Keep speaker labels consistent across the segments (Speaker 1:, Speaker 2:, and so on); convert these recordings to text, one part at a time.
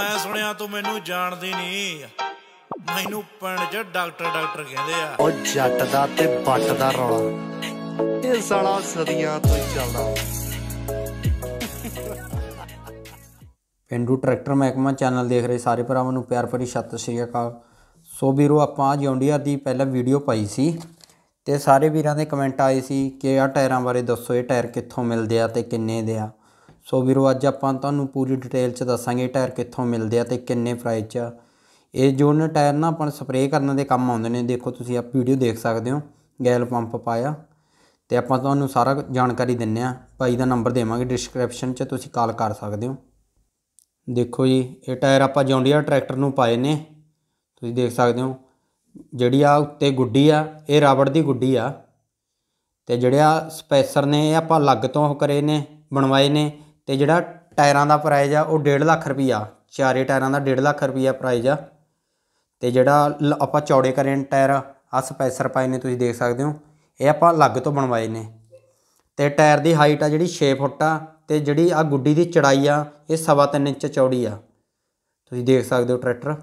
Speaker 1: ਮੈਂ ਸੁਣਿਆ ਤੂੰ ਮੈਨੂੰ ਜਾਣਦੀ ਨਹੀਂ ਮੈਨੂੰ ਪਿੰਡ 'ਚ ਡਾਕਟਰ ਡਾਕਟਰ ਕਹਿੰਦੇ ਆ ਉਹ ਜੱਟ ਦਾ ਤੇ ਬੱਟ ਦਾ ਰੌਲਾ ਇਹ ਸਾਲਾ ਸਦੀਆਂ ਤੋਂ ਹੀ ਚੱਲਦਾ ਪਿੰਡੂ ਟਰੈਕਟਰ ਮਹਿਕਮਾ ਚੈਨਲ ਦੇਖ ਰਹੇ ਸਾਰੇ ਭਰਾਵਾਂ ਨੂੰ ਪਿਆਰ ਭਰੀ ਸਤਿ ਸ਼੍ਰੀ ਅਕਾਲ ਸੋ ਵੀਰੋ ਆਪਾਂ ਜੌਂਡੀਆ ਦੀ ਪਹਿਲਾ ਵੀਡੀਓ ਪਾਈ ਸੀ ਤੇ ਸਾਰੇ ਵੀਰਾਂ ਦੇ ਕਮੈਂਟ ਆਏ ਸੀ ਕਿ ਆ ਟਾਇਰਾਂ ਬਾਰੇ ਦੱਸੋ ਇਹ ਟਾਇਰ ਕਿੱਥੋਂ ਮਿਲਦੇ ਆ ਤੇ ਕਿੰਨੇ ਦੇ ਆ ਸੋ ਵੀਰੋ ਅੱਜ ਆਪਾਂ ਤੁਹਾਨੂੰ ਪੂਰੀ ਡਿਟੇਲ 'ਚ ਦੱਸਾਂਗੇ ਟਾਇਰ ਕਿੱਥੋਂ ਮਿਲਦੇ ਆ ਤੇ ਕਿੰਨੇ ਪ੍ਰਾਈਸ 'ਚ ਇਹ ਜੋਨ ਟਾਇਰ ਨਾ ਆਪਾਂ ਸਪਰੇਅ ਕਰਨ ਦੇ ਕੰਮ ਆਉਂਦੇ ਨੇ ਦੇਖੋ ਤੁਸੀਂ ਆਪ ਵੀਡੀਓ ਦੇਖ ਸਕਦੇ ਹੋ ਗੈਲ ਪੰਪ ਪਾਇਆ ਤੇ ਆਪਾਂ ਤੁਹਾਨੂੰ ਸਾਰਾ ਜਾਣਕਾਰੀ ਦਿੰਨੇ ਆ ਭਾਈ ਦਾ ਨੰਬਰ ਦੇਵਾਂਗੇ ਡਿਸਕ੍ਰਿਪਸ਼ਨ 'ਚ ਤੁਸੀਂ ਕਾਲ ਕਰ ਸਕਦੇ ਹੋ ਦੇਖੋ ਜੀ ਇਹ ਟਾਇਰ ਆਪਾਂ ਜੌਂਡੀਆ ਟਰੈਕਟਰ ਨੂੰ ਪਾਏ ਨੇ ਤੁਸੀਂ ਦੇਖ ਸਕਦੇ ਹੋ ਜਿਹੜੀ ਆ ਉੱਤੇ ਗੁੱਡੀ ਆ ਇਹ ਰਾਬੜ ਦੀ ਗੁੱਡੀ ਆ ਤੇ ਜਿਹੜਿਆ ਸਪੈਸਰ ਨੇ ਇਹ ਆਪਾਂ ਅਲੱਗ ਤੋਂ ਕਰੇ ਨੇ ਬਣਵਾਏ ਨੇ ਤੇ ਜਿਹੜਾ ਟਾਇਰਾਂ ਦਾ ਪ੍ਰਾਈਜ਼ ਆ ਉਹ 1.5 ਲੱਖ ਰੁਪਈਆ ਚਾਰੇ ਟਾਇਰਾਂ ਦਾ 1.5 ਲੱਖ ਰੁਪਈਆ ਪ੍ਰਾਈਜ਼ ਆ ਤੇ ਜਿਹੜਾ ਆਪਾਂ ਚੌੜੇ ਕਰੇ ਟਾਇਰ ਆ ਸਪੈਸਰ ਪਾਏ ਨੇ ਤੁਸੀਂ ਦੇਖ ਸਕਦੇ ਹੋ ਇਹ ਆਪਾਂ ਅਲੱਗ ਤੋਂ ਬਣਵਾਏ ਨੇ ਤੇ ਟਾਇਰ ਦੀ ਹਾਈਟ ਆ ਜਿਹੜੀ 6 ਫੁੱਟ ਆ ਤੇ ਜਿਹੜੀ ਆ ਗੁੱਡੀ ਦੀ ਚੜਾਈ ਆ ਇਹ 3.5 ਇੰਚ ਚੌੜੀ ਆ ਤੁਸੀਂ ਦੇਖ ਸਕਦੇ ਹੋ ਟਰੈਕਟਰ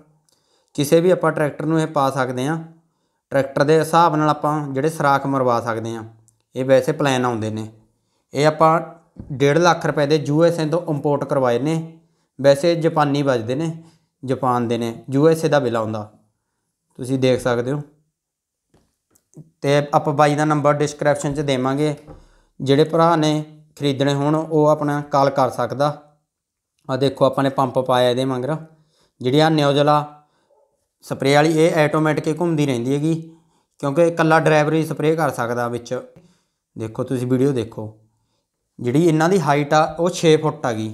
Speaker 1: ਕਿਸੇ ਵੀ ਆਪਾਂ ਟਰੈਕਟਰ ਨੂੰ ਇਹ ਪਾ ਸਕਦੇ ਆ ਟਰੈਕਟਰ ਦੇ ਹਿਸਾਬ ਨਾਲ ਆਪਾਂ ਜਿਹੜੇ ਸਰਾਖ ਮਰਵਾ ਸਕਦੇ ਆ ਇਹ ਵੈਸੇ ਪਲਾਨ ਆਉਂਦੇ ਨੇ ਇਹ ਆਪਾਂ 1.5 ਲੱਖ ਰੁਪਏ ਦੇ ਯੂਐਸਏ ਤੋਂ ਇੰਪੋਰਟ ਕਰਵਾਏ ਨੇ ਵੈਸੇ ਜਾਪਾਨੀ ਵੱਜਦੇ ਨੇ ਜਾਪਾਨ ਦੇ ਨੇ ਯੂਐਸਏ ਦਾ ਬਿਲ ਆਉਂਦਾ ਤੁਸੀਂ ਦੇਖ ਸਕਦੇ ਹੋ ਤੇ ਆਪਾਂ ਬਾਈ ਦਾ ਨੰਬਰ ਡਿਸਕ੍ਰਿਪਸ਼ਨ 'ਚ ਦੇਵਾਂਗੇ ਜਿਹੜੇ ਭਰਾ ਨੇ ਖਰੀਦਣੇ ਹੋਣ ਉਹ ਆਪਣਾ ਕਾਲ ਕਰ ਸਕਦਾ ਆ ਦੇਖੋ ਆਪਾਂ ਨੇ ਪੰਪ ਪਾਇਆ ਇਹਦੇ ਮੰਗਰ ਜਿਹੜੀ ਆ ਨਿਓਜਲਾ ਸਪਰੇ ਵਾਲੀ ਇਹ ਆਟੋਮੈਟਿਕ ਘੁੰਮਦੀ ਰਹਿੰਦੀ ਹੈਗੀ ਕਿਉਂਕਿ ਇਕੱਲਾ ਡਰਾਈਵਰ ਹੀ ਸਪਰੇ ਕਰ ਸਕਦਾ ਵਿੱਚ ਦੇਖੋ ਤੁਸੀਂ ਵੀਡੀਓ ਦੇਖੋ ਜਿਹੜੀ ਇਹਨਾਂ ਦੀ ਹਾਈਟ ਆ ਉਹ 6 ਫੁੱਟ ਆ ਗਈ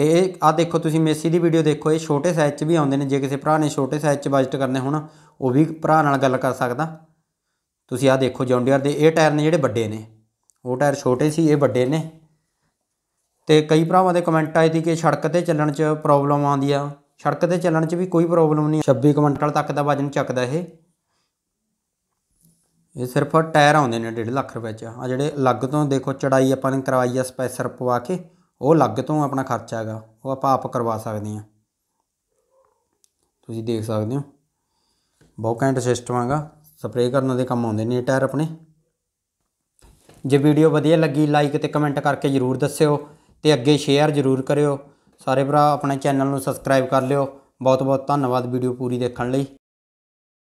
Speaker 1: ਤੇ ਇਹ ਆ ਦੇਖੋ ਤੁਸੀਂ ਮੇਸੀ ਦੀ ਵੀਡੀਓ ਦੇਖੋ ਇਹ ਛੋਟੇ ਸਾਈਜ਼ 'ਚ ਵੀ ਆਉਂਦੇ ਨੇ ਜੇ ਕਿਸੇ ਭਰਾ ਨੇ ਛੋਟੇ ਸਾਈਜ਼ 'ਚ ਬਜਟ ਕਰਨੇ ਹੋਣ ਉਹ ਵੀ ਭਰਾ ਨਾਲ ਗੱਲ ਕਰ ਸਕਦਾ ਤੁਸੀਂ ਆ ਦੇਖੋ ਜੌਂਡੀਅਰ ਦੇ ਇਹ ਟਾਇਰ ਨੇ ਜਿਹੜੇ ਵੱਡੇ ਨੇ ਉਹ ਟਾਇਰ ਛੋਟੇ ਸੀ ਇਹ ਵੱਡੇ ਨੇ ਤੇ ਕਈ ਭਰਾਵਾਂ ਦੇ ਕਮੈਂਟ ਆਏ ਸੀ ਕਿ ਸੜਕ ਤੇ ਚੱਲਣ 'ਚ ਪ੍ਰੋਬਲਮ ਆਉਂਦੀ ਆ ਸੜਕ ਤੇ ਚੱਲਣ 'ਚ ਵੀ ਕੋਈ ਪ੍ਰੋਬਲਮ ਨਹੀਂ 26 ਕੁਇੰਟਲ ਤੱਕ ਦਾ ਵਜਨ ਚੱਕਦਾ ਇਹ ਇਹ ਸਿਰਫ ਟਾਇਰ ਆਉਂਦੇ ਨੇ 1.5 ਲੱਖ ਰੁਪਏ ਚ ਆ ਜਿਹੜੇ ਅਲੱਗ ਤੋਂ ਦੇਖੋ ਚੜਾਈ ਆਪਾਂ ਨੇ ਕਰਵਾਈ ਆ ਸਪੈਸਰ ਪਵਾ ਕੇ ਉਹ ਅਲੱਗ ਤੋਂ ਆਪਣਾ ਖਰਚਾ ਹੈਗਾ ਉਹ ਆਪਾਂ ਆਪ ਕਰਵਾ ਸਕਦੇ ਆ ਤੁਸੀਂ ਦੇਖ ਸਕਦੇ ਹੋ ਬਹੁਤ ਕੈਂਟ ਸਿਸਟਮ ਹੈਗਾ ਸਪਰੇਅ ਕਰਨ ਦੇ ਕੰਮ ਆਉਂਦੇ ਨੇ ਟਾਇਰ ਆਪਣੇ ਜੇ ਵੀਡੀਓ ਵਧੀਆ ਲੱਗੀ ਲਾਈਕ ਤੇ ਕਮੈਂਟ ਕਰਕੇ ਜਰੂਰ ਦੱਸਿਓ ਤੇ ਅੱਗੇ ਸ਼ੇਅਰ ਜਰੂਰ ਕਰਿਓ ਸਾਰੇ ਭਰਾ ਆਪਣੇ ਚੈਨਲ ਨੂੰ ਸਬਸਕ੍ਰਾਈਬ ਕਰ ਲਿਓ ਬਹੁਤ ਬਹੁਤ ਧੰਨਵਾਦ ਵੀਡੀਓ ਪੂਰੀ ਦੇਖਣ ਲਈ